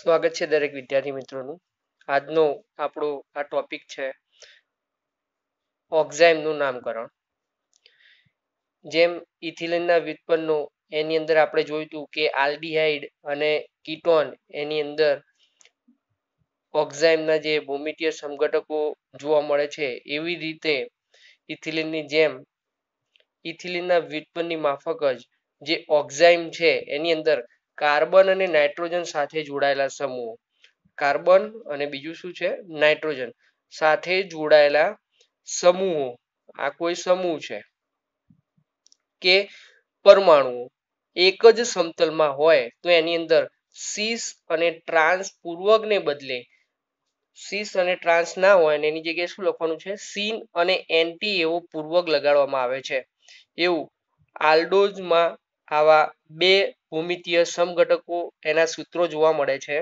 સ્વાગત છે દરેક વિદ્યાર્થી મિત્રોનું આજનો આપણો આ ટોપિક છે ઓક્ઝાઇમનું નામકરણ જેમ ઇથિલિનના વ્યુત્પન્નો એની અંદર આપણે જોયું હતું કે આલ્ડીહાઇડ અને કીટોન એની અંદર ઓક્ઝાઇમના જે ભૂમિતીય સમઘટકો જોવા મળે છે એવી રીતે ઇથિલિનની જેમ ઇથિલિનના વ્યુત્પન્નની માફક જ જે ઓક્ઝાઇમ છે એની અંદર કાર્બન અને નાઇટ્રોજન સાથે જોડાયેલા સમૂહો કાર્બન અને બીજું શું છે નાઇટ્રોજન સાથે જોડાયેલા સમૂહો આ કોઈ સમૂહ છે કે પરમાણુઓ એક જ સમતલમાં હોય તો એની અંદર સીસ અને ટ્રાન્સ પૂર્વકને બદલે સીસ અને ટ્રાન્સ ના હોય અને એની જગ્યાએ શું લખવાનું છે સીન અને એન્ટી એવો પૂર્વક લગાડવામાં આવે છે એવું આલ્ડોઝમાં આવા બે ભૂમિતીય સમઘટકો એના સૂત્રો જોવા મળે છે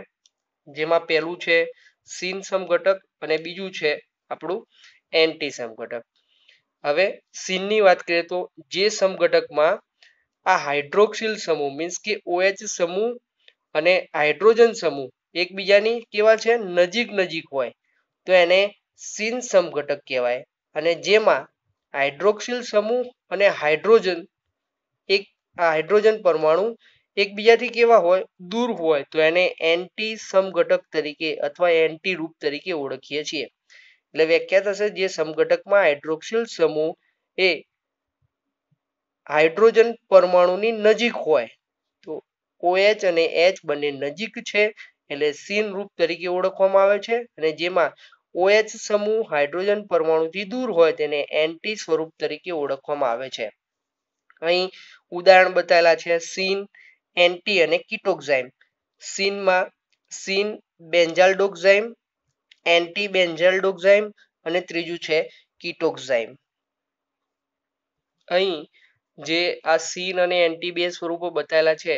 જેમાં પહેલું છે સીન સમઘટક અને બીજું છે આપણું એન્ટી સમઘટક હવે સીનની વાત કરીએ તો જે સમઘટકમાં આ હાઇડ્રોક્સિલ સમૂહ મીન્સ કે ઓએચ સમૂહ અને હાઇડ્રોજન સમૂહ એકબીજાની કેવા છે નજીક નજીક હોય તો એને સીન સમઘટક કહેવાય અને જેમાં હાઇડ્રોક્સિલ સમૂહ અને હાઇડ્રોજન આ હાઇડ્રોજન પરમાણુ એકબીજાથી કેવા હોય દૂર હોય તો એને એન્ટી સમઘટક તરીકે અથવા એન્ટી રૂપ તરીકે ઓળખીએ છીએ એટલે વ્યાખ્યા થશે જે સમઘટકમાં હાઇડ્રોક્સિલ સમૂહ એ હાઇડ્રોજન પરમાણુની નજીક હોય તો ઓએચ અને એચ બંને નજીક છે એટલે સીન રૂપ તરીકે ઓળખવામાં આવે છે અને જેમાં ઓએચ સમૂહ હાઇડ્રોજન પરમાણુથી દૂર હોય તેને એન્ટી સ્વરૂપ તરીકે ઓળખવામાં આવે છે અહીં ઉદાહરણ બતાવેલા છે સીન એન્ટી અને કિટોક્ઝાઇમ સીનમાં સીન બેન્ઝાલ્ડોક્ઝાઇમ એન્ટી બેન્ઝાલ્ડોક્ઝાઇમ અને ત્રીજું છે કિટોક્ઝાઇમ અહીં જે આ સીન અને એન્ટી બે સ્વરૂપો બતાવેલા છે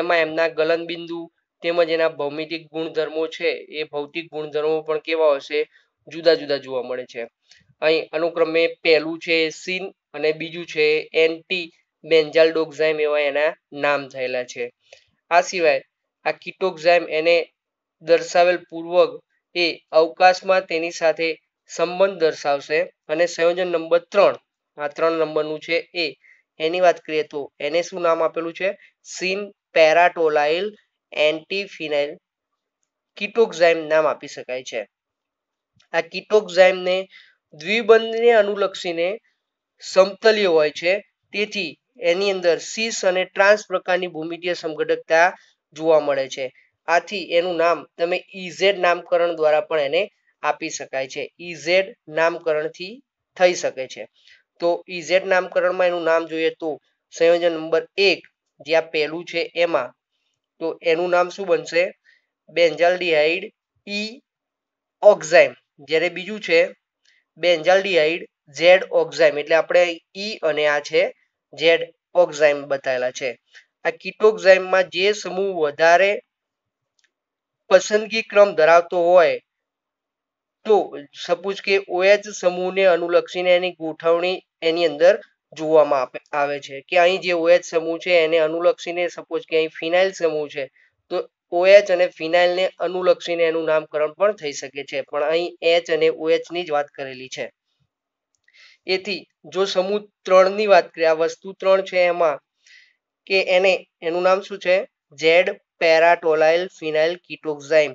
એમાં એમના ગલનબિંદુ તેમજ એના ભૌમિતિક ગુણધર્મો છે એ ભૌતિક ગુણધર્મો પણ કેવા હશે જુદા જુદા જોવા મળે છે અહીં અનુક્રમે પહેલું છે સીન અને બીજું છે એન્ટી બેન્ઝાલ્ડોક્ઝાઇમ એવા એના નામ થયેલા છે આ સિવાય આ કિટોક્ઝાઇમ એને દર્શાવેલ પૂર્વક એ અવકાશમાં તેની સાથે સંબંધ દર્શાવશે અને સંયોજન નંબર ત્રણ આ ત્રણ નંબરનું છે એ એની વાત કરીએ તો એને શું નામ આપેલું છે સિન પેરાટોલાઇલ એન્ટીફિનાઇલ કિટોક્ઝાઇમ નામ આપી શકાય છે આ કિટોક્ઝાઇમને દ્વિબંધને અનુલક્ષીને સમતલ્ય હોય છે તેથી એની અંદર સીસ અને ટ્રાન્સ પ્રકારની ભૂમિતીય સમઘટકતા જોવા મળે છે આથી એનું નામ તમે ઇઝેડ નામકરણ દ્વારા પણ એને આપી શકાય છે ઇઝેડ નામકરણથી થઈ શકે છે તો ઇઝેડ નામકરણમાં એનું નામ જોઈએ તો સંયોજન નંબર એક જે આ પહેલું છે એમાં તો એનું નામ શું બનશે બેન્ઝાલ્ડિહાઇડ ઈ ઓક્ઝાઇમ જ્યારે બીજું છે બેન્ઝાલ્ડિહાઇડ ઝેડ ઓક્ઝાઇમ એટલે આપણે ઈ e અને આ છે ઝેડ ઓક્ઝાઇમ બતાવેલા છે આ કિટોક્ઝાઇમમાં જે સમૂહ વધારે પસંદગી ક્રમ ધરાવતો હોય તો સપોઝ કે ઓએચ સમૂહને અનુલક્ષીને એની ગોઠવણી એની અંદર જોવામાં આવે છે કે અહીં જે ઓએચ સમૂહ છે એને અનુલક્ષીને સપોઝ કે અહીં ફિનાઇલ સમૂહ છે તો ઓએચ અને ફિનાઇલને અનુલક્ષીને એનું નામકરણ પણ થઈ શકે છે પણ અહીં એચ અને ઓએચની જ વાત કરેલી છે એથી જો સમૂહ ત્રણની વાત કરીએ આ વસ્તુ ત્રણ છે એમાં કે એને એનું નામ શું છે ઝેડ પેરાટોલાઇલ ફિનાઇલ કિટોક્ઝાઇમ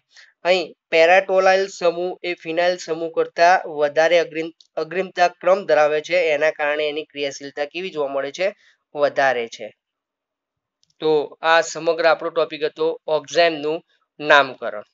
અહીં પેરાટોલાઇલ સમૂહ એ ફિનાઇલ સમૂહ કરતાં વધારે અગ્રિમ અગ્રિમતા ક્રમ ધરાવે છે એના કારણે એની ક્રિયાશીલતા કેવી જોવા મળે છે વધારે છે તો આ સમગ્ર આપણો ટોપિક હતો ઓક્ઝાઇમનું નામકરણ